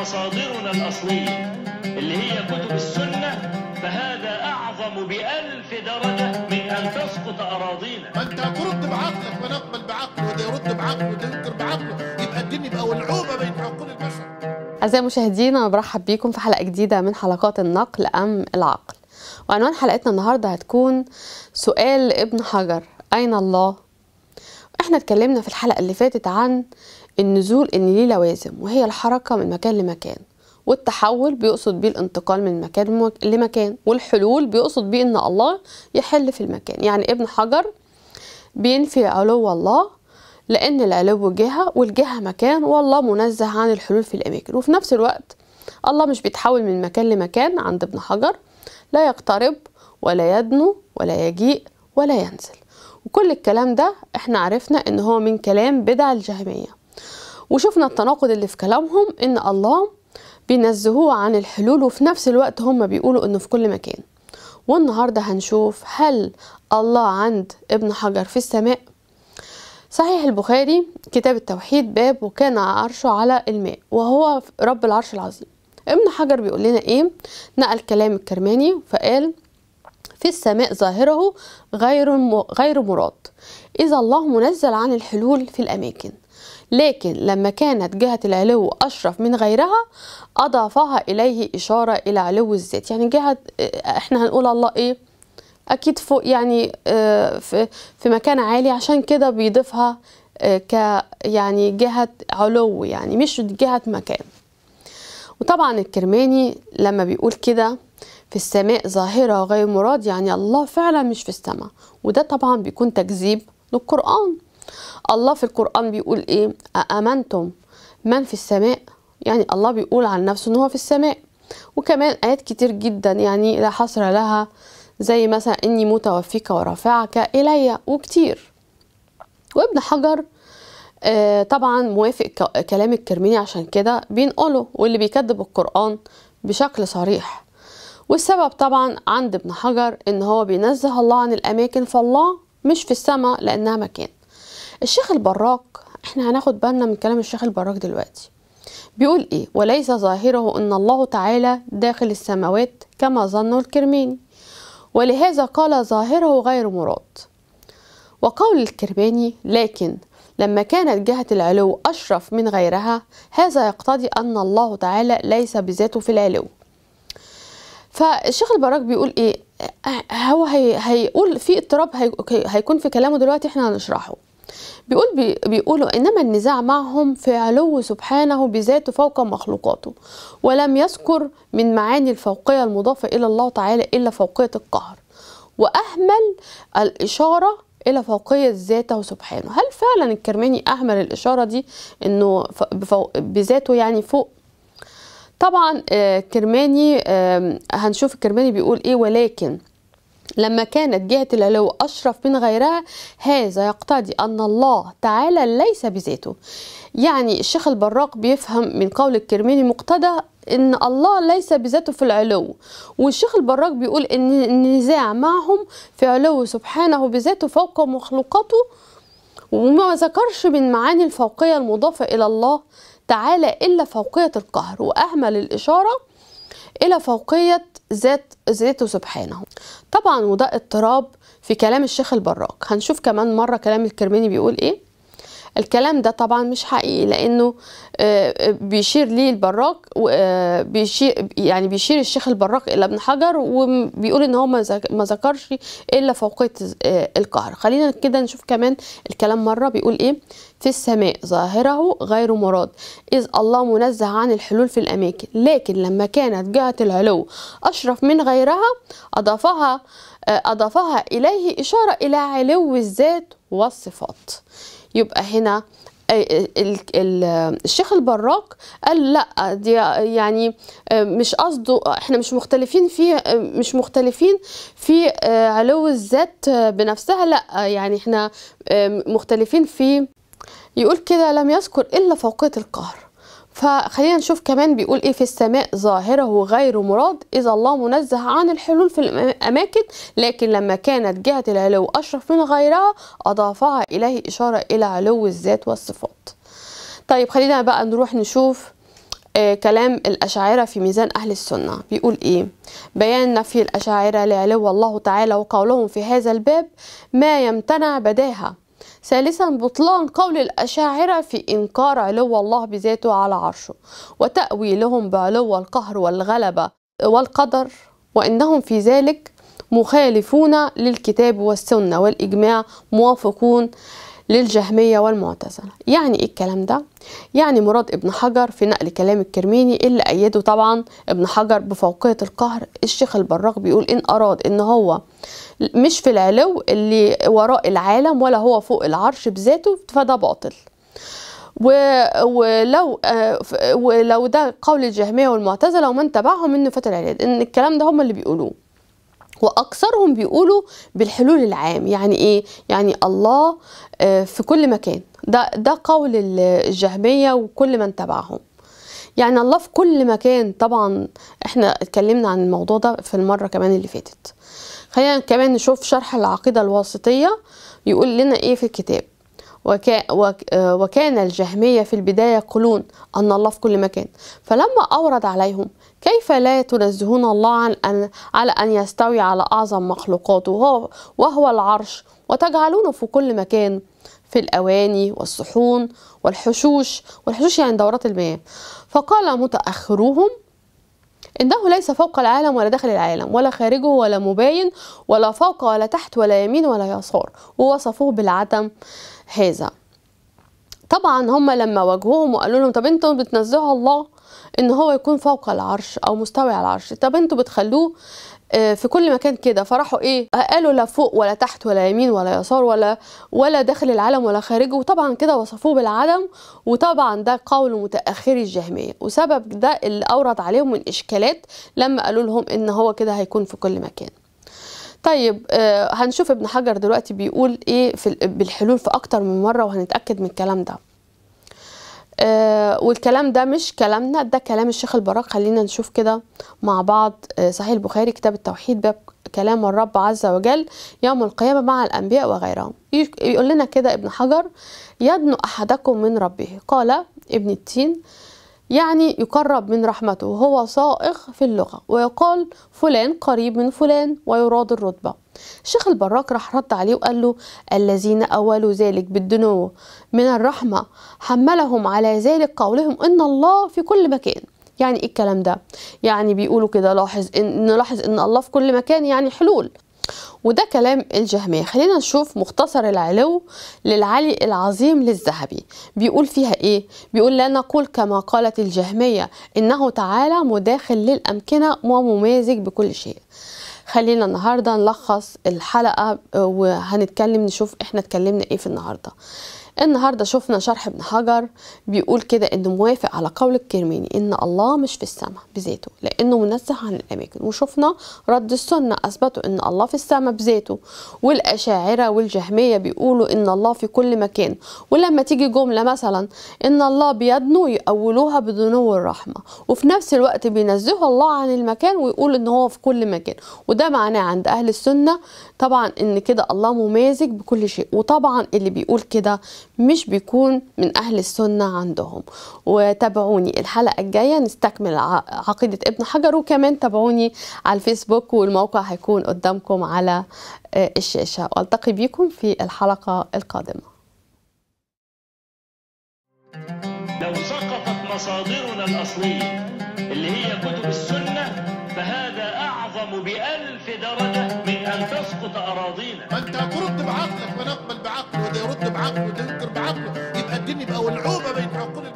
مصادرنا الأصلية اللي هي كتب السنة فهذا أعظم بألف درجة من أن تسقط أراضينا ما أنت ترد بعقلك ونقبل بعقله وده يرد بعقله وده ينكر بعقله يبقى الدنيا بقى ولعوبة بين عقول البشر أعزائي المشاهدين أنا برحب بيكم في حلقة جديدة من حلقات النقل أم العقل وعنوان حلقتنا النهاردة هتكون سؤال ابن حجر أين الله؟ احنا اتكلمنا في الحلقة اللي فاتت عن النزول ان ليه لوازم وهي الحركه من مكان لمكان والتحول بيقصد بيه الانتقال من مكان لمكان والحلول بيقصد بيه ان الله يحل في المكان يعني ابن حجر بينفي علو الله لان العلو جهه والجهه مكان والله منزه عن الحلول في الاماكن وفي نفس الوقت الله مش بيتحول من مكان لمكان عند ابن حجر لا يقترب ولا يدنو ولا يجيء ولا ينزل وكل الكلام ده احنا عرفنا ان هو من كلام بدع الجهميه وشفنا التناقض اللي في كلامهم ان الله بينزهوه عن الحلول وفي نفس الوقت هم بيقولوا انه في كل مكان والنهارده هنشوف هل الله عند ابن حجر في السماء صحيح البخاري كتاب التوحيد باب وكان عرشه على الماء وهو رب العرش العظيم ابن حجر بيقول لنا ايه نقل كلام الكرماني فقال في السماء ظاهره غير غير مراد اذا الله منزل عن الحلول في الاماكن لكن لما كانت جهة العلو أشرف من غيرها أضافها إليه إشارة إلى علو الذات يعني جهة آه، إحنا هنقول الله إيه أكيد فوق يعني آه، في مكان عالي عشان كده بيضيفها آه، ك يعني جهة علو يعني مش جهة مكان وطبعا الكرماني لما بيقول كده في السماء ظاهرة غير مراد يعني الله فعلا مش في السماء وده طبعا بيكون تكذيب للقرآن الله في القرآن بيقول إيه أأمنتم من في السماء يعني الله بيقول عن نفسه إن هو في السماء وكمان آيات كتير جدا يعني لا حصر لها زي مثلا إني متوفيك ورافعك إلي وكتير وابن حجر آه طبعا موافق كلام الكرميني عشان كده بينقله واللي بيكذب القرآن بشكل صريح والسبب طبعا عند ابن حجر ان هو بينزه الله عن الاماكن فالله مش في السماء لانها مكان الشيخ البراك احنا هناخد بالنا من كلام الشيخ البراك دلوقتي بيقول ايه وليس ظاهره ان الله تعالى داخل السماوات كما ظنه الكرماني ولهذا قال ظاهره غير مراد وقول الكرماني لكن لما كانت جهة العلو أشرف من غيرها هذا يقتضي أن الله تعالى ليس بذاته في العلو فالشيخ البراك بيقول إيه هو هي هيقول في اضطراب هيكون في كلامه دلوقتي احنا هنشرحه بيقول بي بيقولوا انما النزاع معهم في علو سبحانه بذاته فوق مخلوقاته ولم يذكر من معاني الفوقيه المضافه الى الله تعالى الا فوقيه القهر واهمل الاشاره الى فوقيه ذاته سبحانه هل فعلا الكرماني اهمل الاشاره دي انه بذاته يعني فوق طبعا الكرماني آه، هنشوف الكرماني بيقول ايه ولكن لما كانت جهة العلو أشرف من غيرها هذا يقتضي أن الله تعالى ليس بذاته يعني الشيخ البراق بيفهم من قول الكرماني مقتضى ان الله ليس بذاته في العلو والشيخ البراق بيقول ان النزاع معهم في علو سبحانه بذاته فوق مخلوقاته وما ذكرش من معاني الفوقية المضافة إلى الله تعالى إلا فوقية القهر وأهمل الإشارة إلى فوقية ذات ذاته سبحانه طبعا وده اضطراب في كلام الشيخ البراك هنشوف كمان مرة كلام الكرماني بيقول ايه الكلام ده طبعا مش حقيقي لانه آه، آه، بيشير ليه البراق آه، بيشير يعني بيشير الشيخ البراق الى ابن حجر وبيقول ان هو ما ذكرش الا فوقيه القهر خلينا كده نشوف كمان الكلام مره بيقول ايه في السماء ظاهره غير مراد إذ الله منزه عن الحلول في الأماكن لكن لما كانت جهة العلو أشرف من غيرها أضافها أضافها إليه إشارة إلى علو الذات والصفات يبقى هنا الشيخ البراك قال لا دي يعني آه، مش قصده احنا مش مختلفين في آه، مش مختلفين في آه، علو الذات بنفسها لا يعني احنا مختلفين في يقول كده لم يذكر الا فوقيه القهر فخلينا نشوف كمان بيقول ايه في السماء ظاهره غير مراد اذا الله منزه عن الحلول في الاماكن لكن لما كانت جهه العلو اشرف من غيرها اضافها اليه اشاره الى علو الذات والصفات طيب خلينا بقى نروح نشوف آه كلام الأشاعرة في ميزان أهل السنة بيقول إيه بيان نفي الأشاعرة لعلو الله تعالى وقولهم في هذا الباب ما يمتنع بداها ثالثا بطلان قول الأشاعرة في إنكار علو الله بذاته على عرشه وتأويلهم بعلو القهر والغلبة والقدر وإنهم في ذلك مخالفون للكتاب والسنة والإجماع موافقون للجهمية والمعتزلة يعني إيه الكلام ده؟ يعني مراد ابن حجر في نقل كلام الكرميني اللي أيده طبعا ابن حجر بفوقية القهر الشيخ البراق بيقول إن أراد إن هو مش في العلو اللي وراء العالم ولا هو فوق العرش بذاته فده باطل ولو ولو ده قول الجهميه والمعتزله ومن تبعهم انه فات العلاد ان الكلام ده هم اللي بيقولوه واكثرهم بيقولوا بالحلول العام يعني ايه يعني الله آه، في كل مكان ده ده قول الجهميه وكل من تبعهم يعني الله في كل مكان طبعا احنا اتكلمنا عن الموضوع ده في المره كمان اللي فاتت خلينا كمان نشوف شرح العقيده الواسطيه يقول لنا ايه في الكتاب آه، وكان الجهمية في البداية يقولون أن الله في كل مكان فلما أورد عليهم كيف لا تنزهون الله عن أن على أن يستوي على أعظم مخلوقاته وهو, وهو العرش وتجعلونه في كل مكان في الأواني والصحون والحشوش والحشوش يعني دورات المياه فقال متأخروهم إنه ليس فوق العالم ولا داخل العالم ولا خارجه ولا مباين ولا فوق ولا تحت ولا يمين ولا يسار ووصفوه بالعدم هذا طبعا هم لما واجهوهم وقالوا لهم طب انتم بتنزهوا الله ان هو يكون فوق العرش او مستوي على العرش طب انتم بتخلوه آه، في كل مكان كده فراحوا ايه قالوا لا فوق ولا تحت ولا يمين ولا يسار ولا ولا داخل العالم ولا خارجه وطبعا كده وصفوه بالعدم وطبعا ده قول متاخري الجهميه وسبب ده اللي اورد عليهم الاشكالات لما قالوا لهم ان هو كده هيكون في كل مكان طيب آه، هنشوف ابن حجر دلوقتي بيقول ايه في بالحلول في اكتر من مره وهنتاكد من الكلام ده والكلام ده مش كلامنا ده كلام الشيخ البراق خلينا نشوف كده مع بعض آه، صحيح البخاري كتاب التوحيد باب كلام الرب عز وجل يوم القيامة مع الأنبياء وغيرهم يقول لنا كده ابن حجر يدنو أحدكم من ربه قال ابن التين يعني يقرب من رحمته هو صائغ في اللغة ويقال فلان قريب من فلان ويراد الرتبة الشيخ البراك راح رد عليه وقال له الذين أولوا ذلك بالدنو من الرحمة حملهم على ذلك قولهم إن الله في كل مكان يعني ايه الكلام ده يعني بيقولوا كده لاحظ ان نلاحظ ان الله في كل مكان يعني حلول وده كلام الجهمية خلينا نشوف مختصر العلو للعلي العظيم للذهبي بيقول فيها ايه بيقول لا نقول كما قالت الجهمية انه تعالى مداخل للأمكنة وممازج بكل شيء خلينا النهاردة نلخص الحلقة وهنتكلم نشوف احنا اتكلمنا ايه في النهاردة النهارده شفنا شرح ابن حجر بيقول كده انه موافق على قول الكرماني ان الله مش في السماء بذاته لانه منزه عن الاماكن وشفنا رد السنه اثبتوا ان الله في السماء بذاته والاشاعره والجهميه بيقولوا ان الله في كل مكان ولما تيجي جمله مثلا ان الله بيدنو يقولوها بدنو الرحمه وفي نفس الوقت بينزهوا الله عن المكان ويقول ان هو في كل مكان وده معناه عند اهل السنه طبعا ان كده الله ممازج بكل شيء وطبعا اللي بيقول كده مش بيكون من أهل السنة عندهم وتابعوني الحلقة الجاية نستكمل عقيدة ابن حجر وكمان تابعوني على الفيسبوك والموقع هيكون قدامكم على آه، الشاشة والتقي بيكم في الحلقة القادمة لو سقطت مصادرنا الأصلية اللي هي كتب السنة فهذا أعظم بألف درجة من أن تسقط أراضينا ما أنت هترد بعقلك ونقبل بعقله وده يرد بعقله وده ينكر بعقله يبقى الدنيا بقى ولعوبة بين عقول